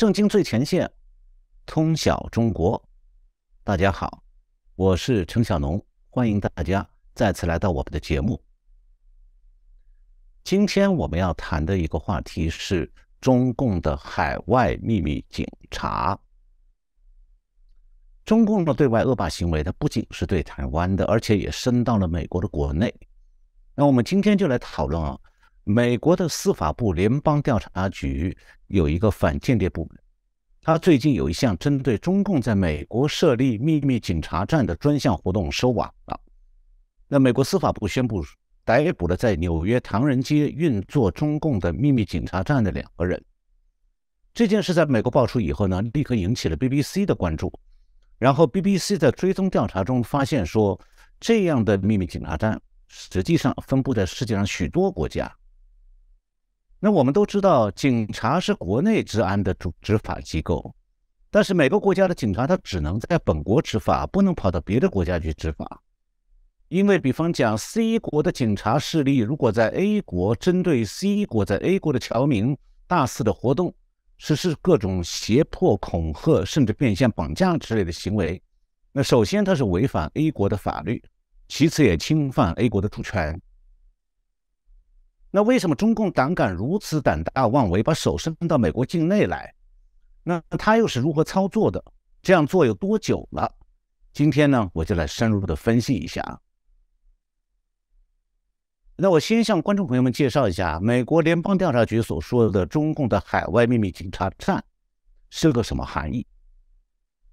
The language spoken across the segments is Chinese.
正经最前线，通晓中国。大家好，我是陈小农，欢迎大家再次来到我们的节目。今天我们要谈的一个话题是中共的海外秘密警察。中共的对外恶霸行为，它不仅是对台湾的，而且也伸到了美国的国内。那我们今天就来讨论啊。美国的司法部联邦调查局有一个反间谍部门，他最近有一项针对中共在美国设立秘密警察站的专项活动收网了。那美国司法部宣布逮捕了在纽约唐人街运作中共的秘密警察站的两个人。这件事在美国爆出以后呢，立刻引起了 BBC 的关注。然后 BBC 在追踪调查中发现说，这样的秘密警察站实际上分布在世界上许多国家。那我们都知道，警察是国内治安的主执法机构，但是每个国家的警察他只能在本国执法，不能跑到别的国家去执法。因为，比方讲，C 国的警察势力如果在 A 国针对 C 国在 A 国的侨民大肆的活动，实施各种胁迫、恐吓，甚至变相绑架之类的行为，那首先他是违反 A 国的法律，其次也侵犯 A 国的主权。那为什么中共胆敢如此胆大妄为，把手伸到美国境内来？那他又是如何操作的？这样做有多久了？今天呢，我就来深入的分析一下。那我先向观众朋友们介绍一下美国联邦调查局所说的中共的海外秘密警察站是个什么含义。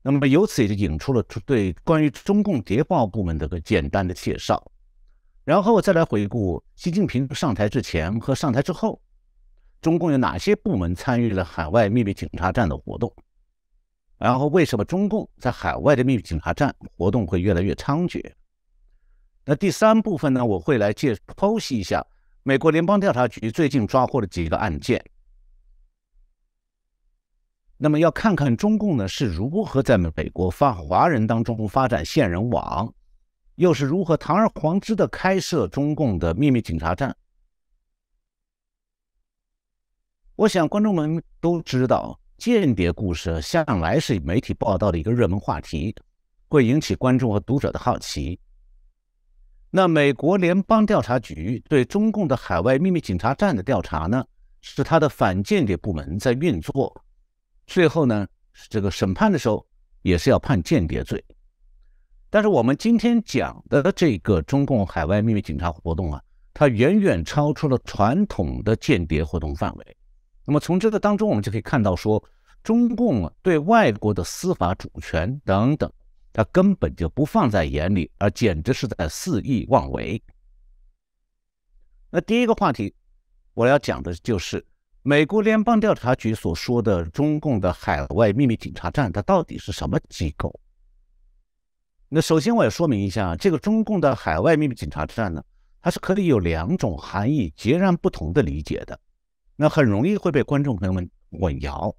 那么由此也就引出了对关于中共谍报部门的个简单的介绍。然后再来回顾习近平上台之前和上台之后，中共有哪些部门参与了海外秘密警察站的活动？然后为什么中共在海外的秘密警察站活动会越来越猖獗？那第三部分呢？我会来介剖析一下美国联邦调查局最近抓获的几个案件。那么要看看中共呢是如何在美国发华人当中发展线人网。又是如何堂而皇之的开设中共的秘密警察站？我想观众们都知道，间谍故事向来是媒体报道的一个热门话题，会引起观众和读者的好奇。那美国联邦调查局对中共的海外秘密警察站的调查呢，是他的反间谍部门在运作。最后呢，这个审判的时候也是要判间谍罪。但是我们今天讲的这个中共海外秘密警察活动啊，它远远超出了传统的间谍活动范围。那么从这个当中，我们就可以看到，说中共对外国的司法主权等等，它根本就不放在眼里，而简直是在肆意妄为。那第一个话题，我要讲的就是美国联邦调查局所说的中共的海外秘密警察站，它到底是什么机构？那首先我要说明一下，这个中共的海外秘密警察之战呢，它是可以有两种含义、截然不同的理解的。那很容易会被观众朋友们混淆。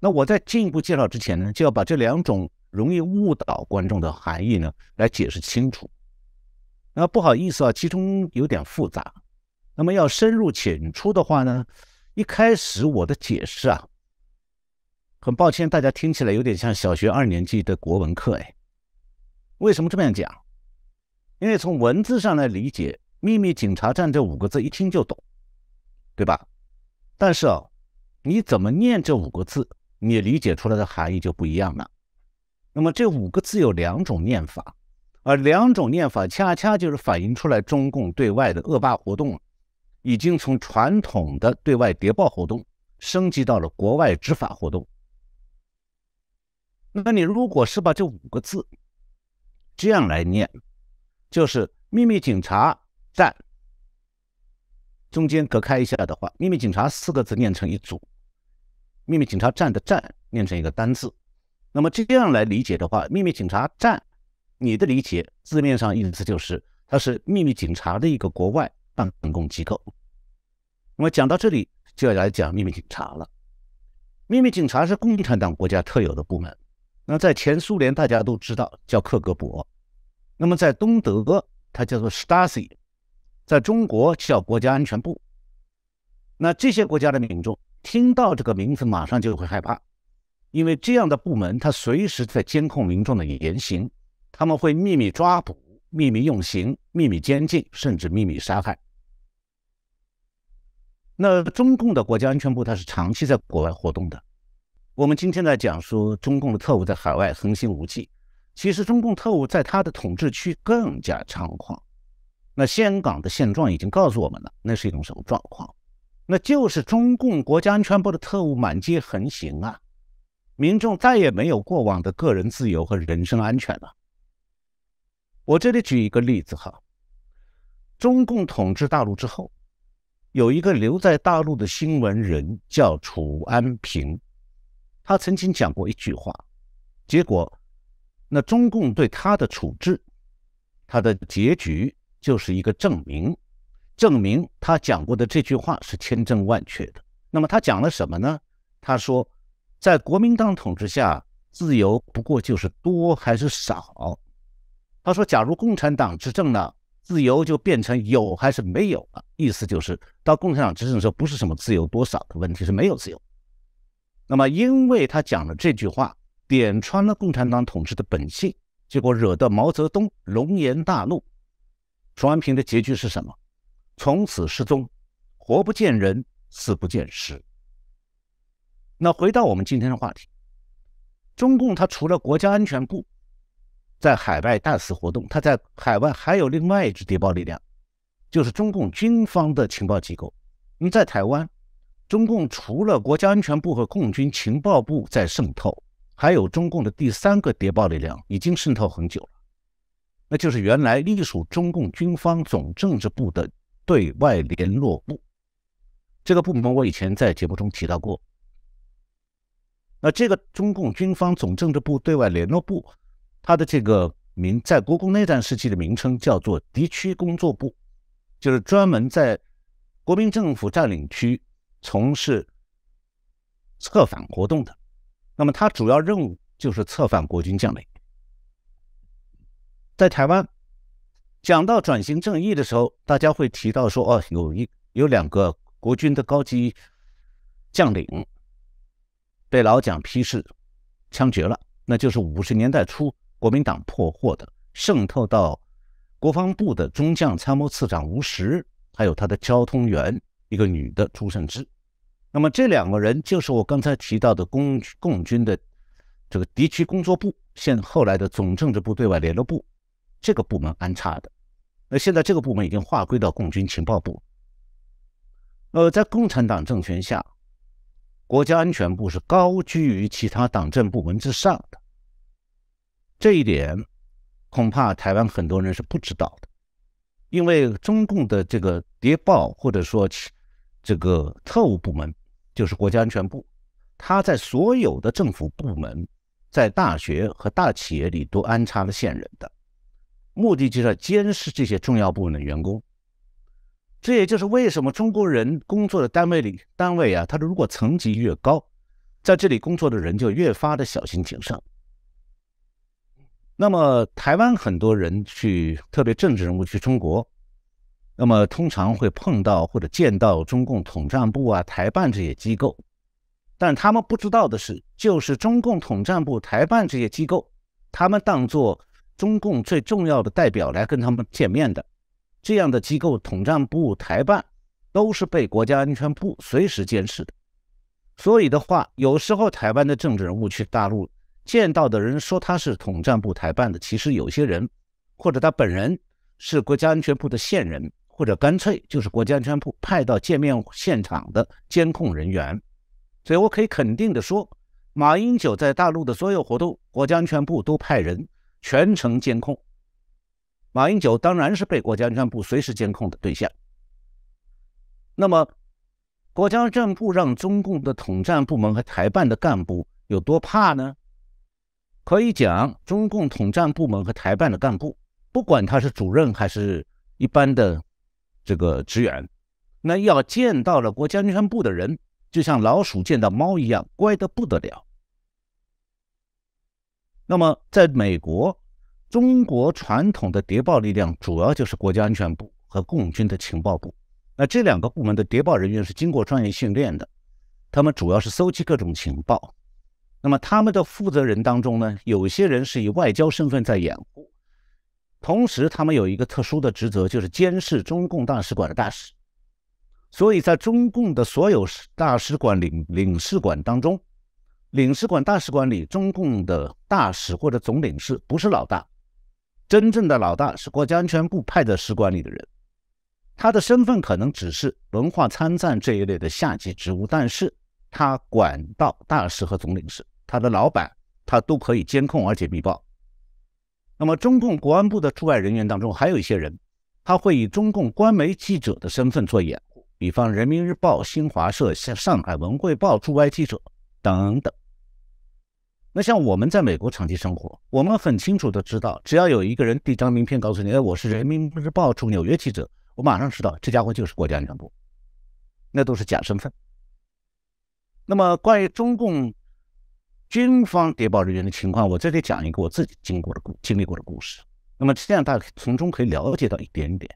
那我在进一步介绍之前呢，就要把这两种容易误导观众的含义呢来解释清楚。那不好意思啊，其中有点复杂。那么要深入浅出的话呢，一开始我的解释啊，很抱歉，大家听起来有点像小学二年级的国文课，哎。为什么这么样讲？因为从文字上来理解“秘密警察站”这五个字，一听就懂，对吧？但是啊，你怎么念这五个字，你理解出来的含义就不一样了。那么这五个字有两种念法，而两种念法恰恰就是反映出来，中共对外的恶霸活动已经从传统的对外谍报活动升级到了国外执法活动。那你如果是把这五个字，这样来念，就是“秘密警察站”。中间隔开一下的话，“秘密警察”四个字念成一组，“秘密警察站”的“站”念成一个单字。那么这样来理解的话，“秘密警察站”，你的理解字面上意思就是它是秘密警察的一个国外办公机构。那么讲到这里，就要来讲秘密警察了。秘密警察是共产党国家特有的部门。那在前苏联，大家都知道叫克格勃。那么，在东德，它叫做 Stasi，在中国叫国家安全部。那这些国家的民众听到这个名字，马上就会害怕，因为这样的部门，它随时在监控民众的言行，他们会秘密抓捕、秘密用刑、秘密监禁，甚至秘密杀害。那中共的国家安全部，它是长期在国外活动的。我们今天在讲说，中共的特务在海外横行无忌。其实，中共特务在他的统治区更加猖狂。那香港的现状已经告诉我们了，那是一种什么状况？那就是中共国家安全部的特务满街横行啊！民众再也没有过往的个人自由和人身安全了。我这里举一个例子哈，中共统治大陆之后，有一个留在大陆的新闻人叫楚安平，他曾经讲过一句话，结果。那中共对他的处置，他的结局就是一个证明，证明他讲过的这句话是千真万确的。那么他讲了什么呢？他说，在国民党统治下，自由不过就是多还是少。他说，假如共产党执政了，自由就变成有还是没有了。意思就是，到共产党执政的时候，不是什么自由多少的问题，是没有自由。那么，因为他讲了这句话。点穿了共产党统治的本性，结果惹得毛泽东龙颜大怒。崇安平的结局是什么？从此失踪，活不见人，死不见尸。那回到我们今天的话题，中共它除了国家安全部在海外大肆活动，它在海外还有另外一支谍报力量，就是中共军方的情报机构。你在台湾，中共除了国家安全部和共军情报部在渗透。还有中共的第三个谍报力量已经渗透很久了，那就是原来隶属中共军方总政治部的对外联络部。这个部门我以前在节目中提到过。那这个中共军方总政治部对外联络部，它的这个名在国共内战时期的名称叫做敌区工作部，就是专门在国民政府占领区从事策反活动的。那么，他主要任务就是策反国军将领。在台湾，讲到转型正义的时候，大家会提到说，哦，有一有两个国军的高级将领被老蒋批示枪决了，那就是五十年代初国民党破获的，渗透到国防部的中将参谋次长吴石，还有他的交通员，一个女的朱胜之。那么这两个人就是我刚才提到的共共军的这个敌区工作部，现后来的总政治部对外联络部这个部门安插的。那现在这个部门已经划归到共军情报部。呃，在共产党政权下，国家安全部是高居于其他党政部门之上的。这一点恐怕台湾很多人是不知道的，因为中共的这个谍报或者说这个特务部门。就是国家安全部，他在所有的政府部门、在大学和大企业里都安插了线人的，目的就是监视这些重要部门的员工。这也就是为什么中国人工作的单位里单位啊，他如果层级越高，在这里工作的人就越发的小心谨慎。那么台湾很多人去，特别政治人物去中国。那么通常会碰到或者见到中共统战部啊台办这些机构，但他们不知道的是，就是中共统战部台办这些机构，他们当做中共最重要的代表来跟他们见面的，这样的机构统战部台办都是被国家安全部随时监视的。所以的话，有时候台湾的政治人物去大陆见到的人说他是统战部台办的，其实有些人或者他本人是国家安全部的线人。或者干脆就是国家安全部派到见面现场的监控人员，所以我可以肯定的说，马英九在大陆的所有活动，国家安全部都派人全程监控。马英九当然是被国家安全部随时监控的对象。那么，国家安全部让中共的统战部门和台办的干部有多怕呢？可以讲，中共统战部门和台办的干部，不管他是主任还是一般的。这个职员，那要见到了国家安全部的人，就像老鼠见到猫一样，乖得不得了。那么，在美国，中国传统的谍报力量主要就是国家安全部和共军的情报部。那这两个部门的谍报人员是经过专业训练的，他们主要是搜集各种情报。那么，他们的负责人当中呢，有些人是以外交身份在掩护。同时，他们有一个特殊的职责，就是监视中共大使馆的大使。所以在中共的所有大使馆、领领事馆当中，领事馆、大使馆里，中共的大使或者总领事不是老大，真正的老大是国家安全部派的使馆里的人。他的身份可能只是文化参赞这一类的下级职务，但是他管到大使和总领事，他的老板他都可以监控，而且密报。那么，中共国安部的驻外人员当中，还有一些人，他会以中共官媒记者的身份做掩护，比方《人民日报》、新华社、上上海文汇报驻外记者等等。那像我们在美国长期生活，我们很清楚的知道，只要有一个人递张名片告诉你，哎，我是《人民日报》驻纽约记者，我马上知道这家伙就是国家安全部，那都是假身份。那么，关于中共。军方谍报人员的情况，我这里讲一个我自己经过的、经历过的故事。那么这样，大家从中可以了解到一点点。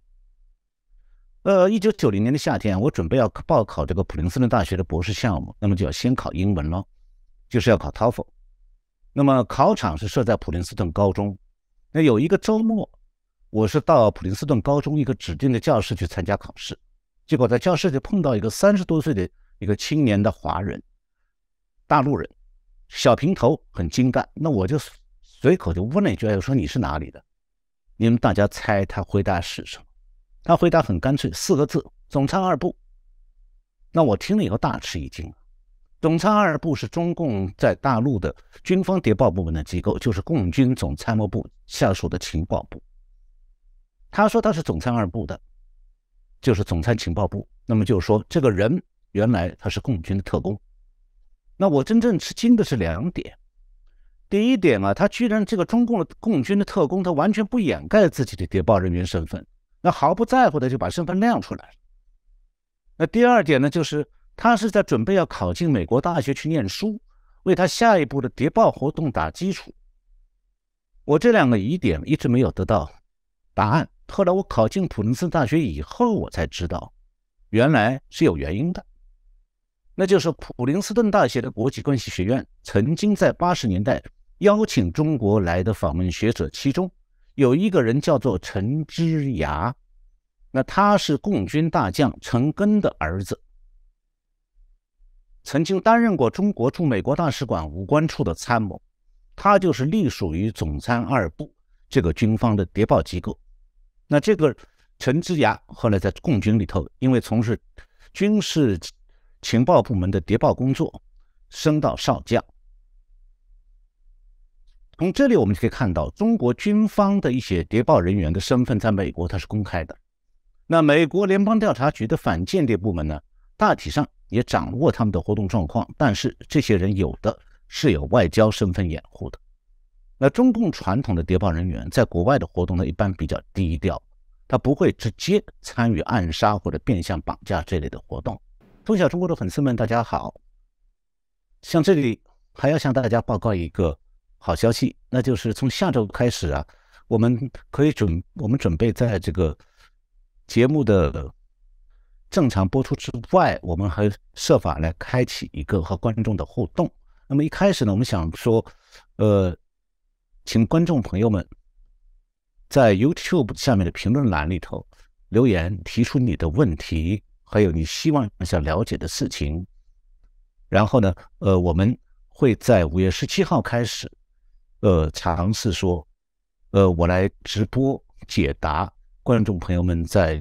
呃，一九九零年的夏天，我准备要报考这个普林斯顿大学的博士项目，那么就要先考英文了，就是要考 TOEFL。那么考场是设在普林斯顿高中。那有一个周末，我是到普林斯顿高中一个指定的教室去参加考试，结果在教室里碰到一个三十多岁的一个青年的华人，大陆人。小平头很精干，那我就随口就问了一句：“我说你是哪里的？”你们大家猜他回答是什么？他回答很干脆，四个字：“总参二部。”那我听了以后大吃一惊。总参二部是中共在大陆的军方谍报部门的机构，就是共军总参谋部下属的情报部。他说他是总参二部的，就是总参情报部。那么就说这个人原来他是共军的特工。那我真正吃惊的是两点，第一点啊，他居然这个中共的共军的特工，他完全不掩盖自己的谍报人员身份，那毫不在乎的就把身份亮出来那第二点呢，就是他是在准备要考进美国大学去念书，为他下一步的谍报活动打基础。我这两个疑点一直没有得到答案，后来我考进普林斯顿大学以后，我才知道，原来是有原因的。那就是普林斯顿大学的国际关系学院曾经在八十年代邀请中国来的访问学者，其中有一个人叫做陈之牙，那他是共军大将陈赓的儿子，曾经担任过中国驻美国大使馆武官处的参谋，他就是隶属于总参二部这个军方的谍报机构。那这个陈之牙后来在共军里头，因为从事军事。情报部门的谍报工作升到少将。从这里我们可以看到，中国军方的一些谍报人员的身份在美国它是公开的。那美国联邦调查局的反间谍部门呢，大体上也掌握他们的活动状况，但是这些人有的是有外交身份掩护的。那中共传统的谍报人员在国外的活动呢，一般比较低调，他不会直接参与暗杀或者变相绑架这类的活动。通晓中国的粉丝们，大家好！像这里还要向大家报告一个好消息，那就是从下周开始啊，我们可以准我们准备在这个节目的正常播出之外，我们还设法来开启一个和观众的互动。那么一开始呢，我们想说，呃，请观众朋友们在 YouTube 下面的评论栏里头留言，提出你的问题。还有你希望想了解的事情，然后呢，呃，我们会在五月十七号开始，呃，尝试说，呃，我来直播解答观众朋友们在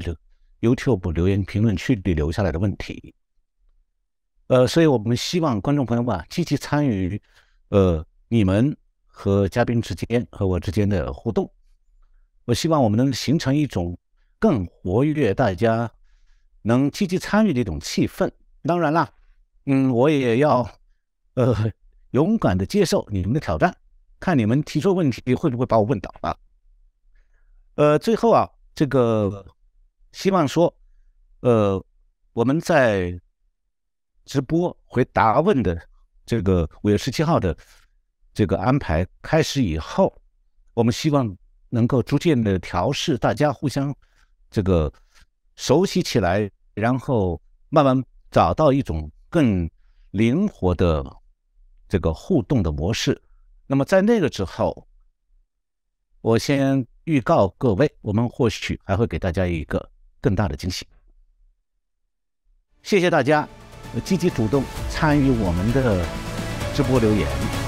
YouTube 留言评论区里留下来的问题，呃，所以我们希望观众朋友们积极参与，呃，你们和嘉宾之间和我之间的互动，我希望我们能形成一种更活跃大家。能积极参与的一种气氛，当然啦，嗯，我也要，呃，勇敢的接受你们的挑战，看你们提出问题会不会把我问倒了。呃，最后啊，这个希望说，呃，我们在直播回答问的这个五月十七号的这个安排开始以后，我们希望能够逐渐的调试，大家互相这个。熟悉起来，然后慢慢找到一种更灵活的这个互动的模式。那么在那个之后，我先预告各位，我们或许还会给大家一个更大的惊喜。谢谢大家积极主动参与我们的直播留言。